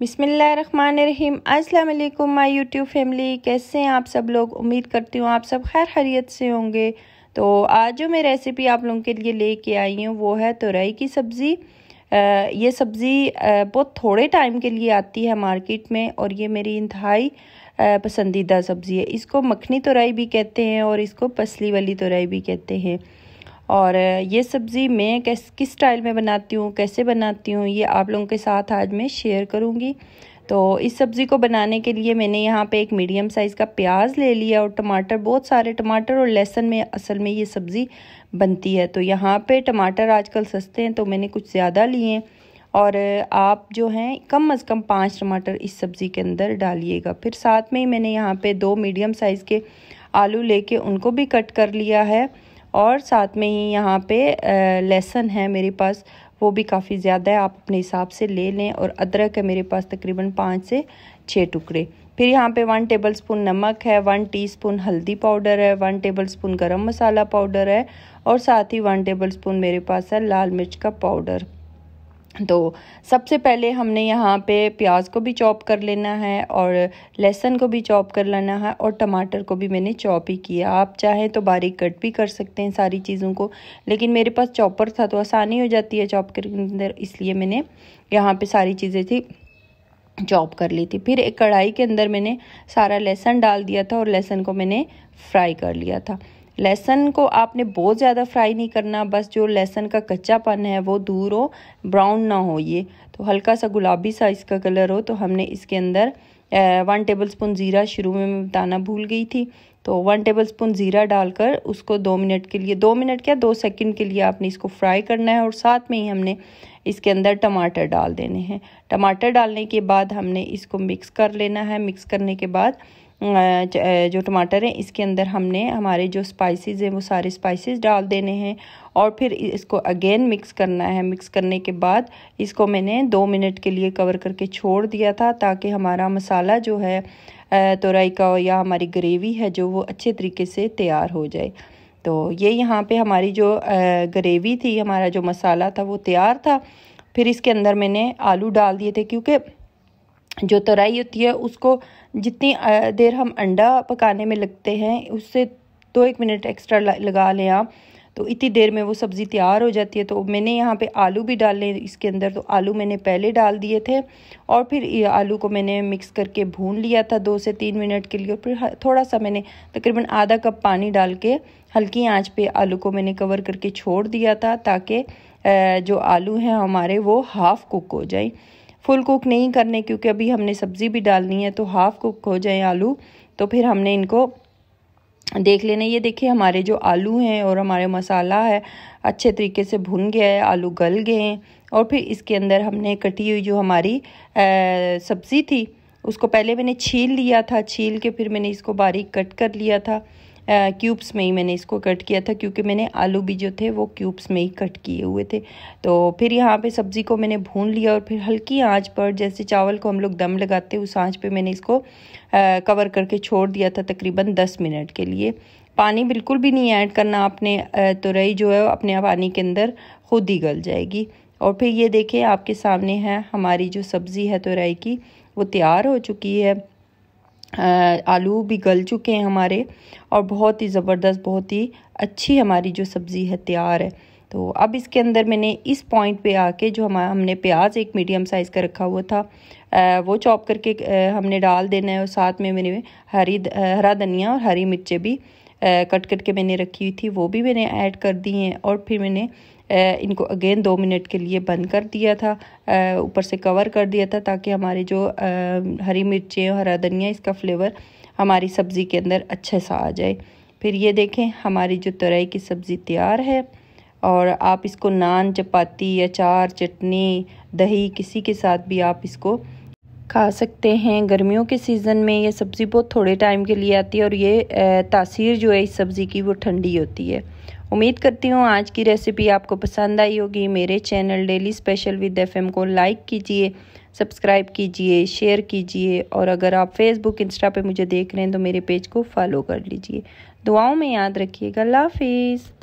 बिसमीम् अल्लाम my YouTube family कैसे हैं आप सब लोग उम्मीद करती हूँ आप सब खैर खैरियत से होंगे तो आज जो मैं रेसिपी आप लोगों के लिए लेके आई हूँ वो है तुरई की सब्ज़ी ये सब्ज़ी बहुत थोड़े टाइम के लिए आती है मार्केट में और ये मेरी इंतहाई पसंदीदा सब्ज़ी है इसको मखनी तुरई भी कहते हैं और इसको पसली वाली तुरई भी कहते हैं और ये सब्ज़ी मैं कैस किस स्टाइल में बनाती हूँ कैसे बनाती हूँ ये आप लोगों के साथ आज मैं शेयर करूँगी तो इस सब्ज़ी को बनाने के लिए मैंने यहाँ पे एक मीडियम साइज़ का प्याज ले लिया और टमाटर बहुत सारे टमाटर और लहसुन में असल में ये सब्ज़ी बनती है तो यहाँ पे टमाटर आजकल सस्ते हैं तो मैंने कुछ ज़्यादा लिए और आप जो हैं कम अज़ कम पाँच टमाटर इस सब्ज़ी के अंदर डालिएगा फिर साथ में ही मैंने यहाँ पे दो मीडियम साइज़ के आलू लेके उनको भी कट कर लिया है और साथ में ही यहाँ पे लहसन है मेरे पास वो भी काफ़ी ज़्यादा है आप अपने हिसाब से ले लें और अदरक है मेरे पास तकरीबन पाँच से छः टुकड़े फिर यहाँ पे वन टेबलस्पून नमक है वन टीस्पून हल्दी पाउडर है one tablespoon garam masala powder है और साथ ही वन टेबलस्पून मेरे पास है लाल मिर्च का पाउडर तो सबसे पहले हमने यहाँ पे प्याज को भी चॉप कर लेना है और लहसुन को भी चॉप कर लेना है और टमाटर को भी मैंने चॉप ही किया आप चाहें तो बारीक कट भी कर सकते हैं सारी चीज़ों को लेकिन मेरे पास चॉपर था तो आसानी हो जाती है चॉप के अंदर इसलिए मैंने यहाँ पे सारी चीज़ें थी चॉप कर ली थी फिर एक कढ़ाई के अंदर मैंने सारा लहसुन डाल दिया था और लहसुन को मैंने फ्राई कर लिया था लहसन को आपने बहुत ज़्यादा फ्राई नहीं करना बस जो लहसन का कच्चापन है वो दूर हो ब्राउन ना हो ये तो हल्का सा गुलाबी सा इसका कलर हो तो हमने इसके अंदर वन टेबल स्पून ज़ीरा शुरू में मैं बताना भूल गई थी तो वन टेबल स्पून ज़ीरा डालकर उसको दो मिनट के लिए दो मिनट क्या दो सेकंड के लिए आपने इसको फ्राई करना है और साथ में ही हमने इसके अंदर टमाटर डाल देने हैं टमाटर डालने के बाद हमने इसको मिक्स कर लेना है मिक्स करने के बाद जो टमाटर है इसके अंदर हमने हमारे जो स्पाइसेस हैं वो सारे स्पाइसेस डाल देने हैं और फिर इसको अगेन मिक्स करना है मिक्स करने के बाद इसको मैंने दो मिनट के लिए कवर करके छोड़ दिया था ताकि हमारा मसाला जो है तोराई का या हमारी ग्रेवी है जो वो अच्छे तरीके से तैयार हो जाए तो ये यहाँ पे हमारी जो ग्रेवी थी हमारा जो मसाला था वो तैयार था फिर इसके अंदर मैंने आलू डाल दिए थे क्योंकि जो तराई होती है उसको जितनी देर हम अंडा पकाने में लगते हैं उससे दो एक मिनट एक्स्ट्रा लगा लें आप तो इतनी देर में वो सब्ज़ी तैयार हो जाती है तो मैंने यहाँ पे आलू भी लें इसके अंदर तो आलू मैंने पहले डाल दिए थे और फिर आलू को मैंने मिक्स करके भून लिया था दो से तीन मिनट के लिए फिर थोड़ा सा मैंने तकरीबन आधा कप पानी डाल के हल्की आंच पे आलू को मैंने कवर करके छोड़ दिया था ताकि जो आलू हैं हमारे वो हाफ़ कुक हो जाए फुल कुक नहीं करने क्योंकि अभी हमने सब्ज़ी भी डालनी है तो हाफ़ कुक हो जाए आलू तो फिर हमने इनको देख लेना ये देखिए हमारे जो आलू हैं और हमारे मसाला है अच्छे तरीके से भुन गया है आलू गल गए हैं और फिर इसके अंदर हमने कटी हुई जो हमारी सब्ज़ी थी उसको पहले मैंने छील लिया था छील के फिर मैंने इसको बारीक कट कर लिया था क्यूब्स में ही मैंने इसको कट किया था क्योंकि मैंने आलू भी जो थे वो क्यूब्स में ही कट किए हुए थे तो फिर यहाँ पे सब्ज़ी को मैंने भून लिया और फिर हल्की आंच पर जैसे चावल को हम लोग दम लगाते उस आंच पे मैंने इसको कवर करके छोड़ दिया था तकरीबन दस मिनट के लिए पानी बिल्कुल भी नहीं ऐड करना आपने तुरई तो जो है अपने पानी के अंदर खुद ही गल जाएगी और फिर ये देखें आपके सामने है हमारी जो सब्ज़ी है तुरई तो की वो तैयार हो चुकी है आलू भी गल चुके हैं हमारे और बहुत ही ज़बरदस्त बहुत ही अच्छी हमारी जो सब्ज़ी है तैयार है तो अब इसके अंदर मैंने इस पॉइंट पे आके जो हम हमने प्याज एक मीडियम साइज़ का रखा हुआ था वो चॉप करके हमने डाल देना है और साथ में मैंने हरी हरा धनिया और हरी मिर्चें भी कट कट के मैंने रखी हुई थी वो भी मैंने ऐड कर दी हैं और फिर मैंने इनको अगेन दो मिनट के लिए बंद कर दिया था ऊपर से कवर कर दिया था ताकि हमारे जो हरी मिर्चें हरा धनिया इसका फ्लेवर हमारी सब्ज़ी के अंदर अच्छे सा आ जाए फिर ये देखें हमारी जो तरई की सब्ज़ी तैयार है और आप इसको नान चपाती अचार चटनी दही किसी के साथ भी आप इसको खा सकते हैं गर्मियों के सीज़न में ये सब्ज़ी बहुत थोड़े टाइम के लिए आती है और ये तासीर जो है इस सब्ज़ी की वो ठंडी होती है उम्मीद करती हूँ आज की रेसिपी आपको पसंद आई होगी मेरे channel daily special with FM को लाइक कीजिए सब्सक्राइब कीजिए शेयर कीजिए और अगर आप फेसबुक इंस्टा पे मुझे देख रहे हैं तो मेरे पेज को फॉलो कर लीजिए दुआओं में याद रखिएगा अल्लाह हाफिज़